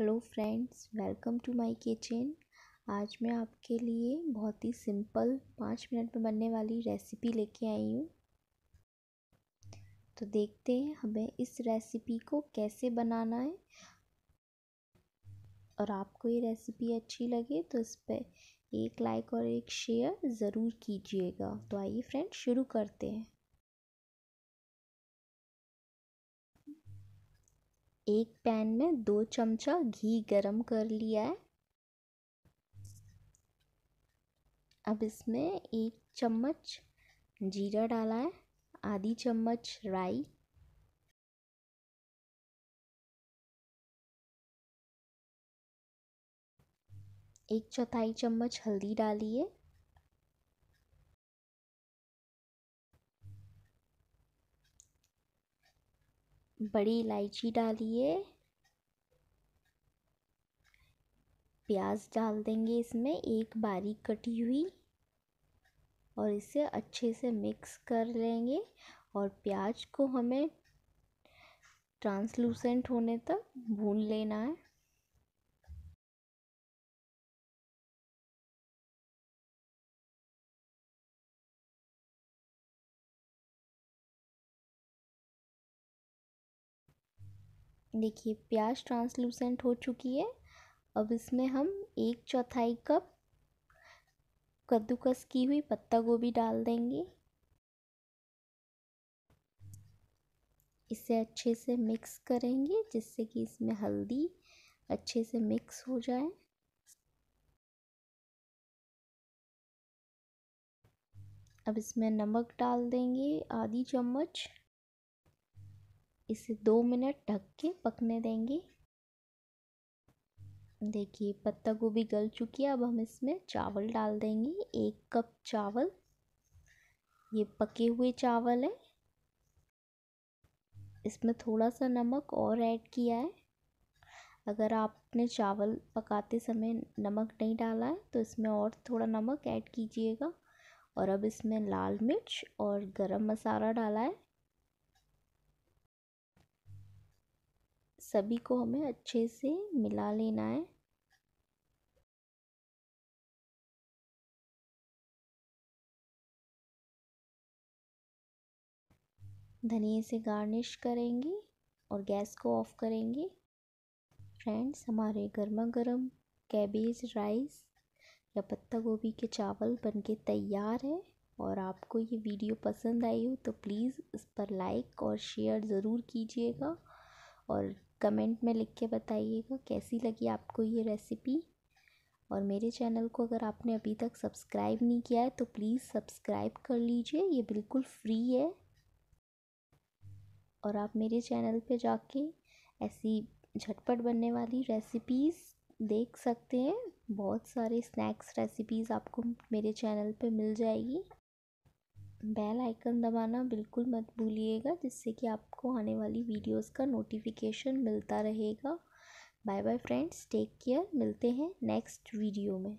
hello friends welcome to my kitchen आज मैं आपके लिए बहुत ही सिंपल पाँच मिनट में बनने वाली रेसिपी लेके आई हूँ तो देखते हैं हमें इस रेसिपी को कैसे बनाना है और आपको ये रेसिपी अच्छी लगे तो इस पर एक लाइक और एक शेयर ज़रूर कीजिएगा तो आइए फ्रेंड्स शुरू करते हैं एक पैन में दो चमचा घी गरम कर लिया है अब इसमें एक चम्मच जीरा डाला है आधी चम्मच राई एक चौथाई चम्मच हल्दी डालिए बड़ी इलायची डालिए प्याज डाल देंगे इसमें एक बारीक कटी हुई और इसे अच्छे से मिक्स कर लेंगे और प्याज को हमें ट्रांसलूसेंट होने तक भून लेना है देखिए प्याज ट्रांसलूसेंट हो चुकी है अब इसमें हम एक चौथाई कप कद्दूकस की हुई पत्ता गोभी डाल देंगे इसे अच्छे से मिक्स करेंगे जिससे कि इसमें हल्दी अच्छे से मिक्स हो जाए अब इसमें नमक डाल देंगे आधी चम्मच इसे दो मिनट ढक के पकने देंगे देखिए पत्ता गोभी गल चुकी है अब हम इसमें चावल डाल देंगे एक कप चावल ये पके हुए चावल है इसमें थोड़ा सा नमक और ऐड किया है अगर आपने चावल पकाते समय नमक नहीं डाला है तो इसमें और थोड़ा नमक ऐड कीजिएगा और अब इसमें लाल मिर्च और गरम मसाला डाला है सभी को हमें अच्छे से मिला लेना है धनिए से गार्निश करेंगे और गैस को ऑफ करेंगे फ्रेंड्स हमारे गर्मा गर्म कैबेज राइस या पत्ता गोभी के चावल बनके तैयार है और आपको ये वीडियो पसंद आई हो तो प्लीज़ इस पर लाइक और शेयर ज़रूर कीजिएगा और कमेंट में लिख के बताइएगा कैसी लगी आपको ये रेसिपी और मेरे चैनल को अगर आपने अभी तक सब्सक्राइब नहीं किया है तो प्लीज़ सब्सक्राइब कर लीजिए ये बिल्कुल फ्री है और आप मेरे चैनल पे जाके ऐसी झटपट बनने वाली रेसिपीज़ देख सकते हैं बहुत सारे स्नैक्स रेसिपीज़ आपको मेरे चैनल पे मिल जाएगी बेल आइकन दबाना बिल्कुल मत भूलिएगा जिससे कि आपको आने वाली वीडियोस का नोटिफिकेशन मिलता रहेगा bye bye friends take care मिलते हैं नेक्स्ट वीडियो में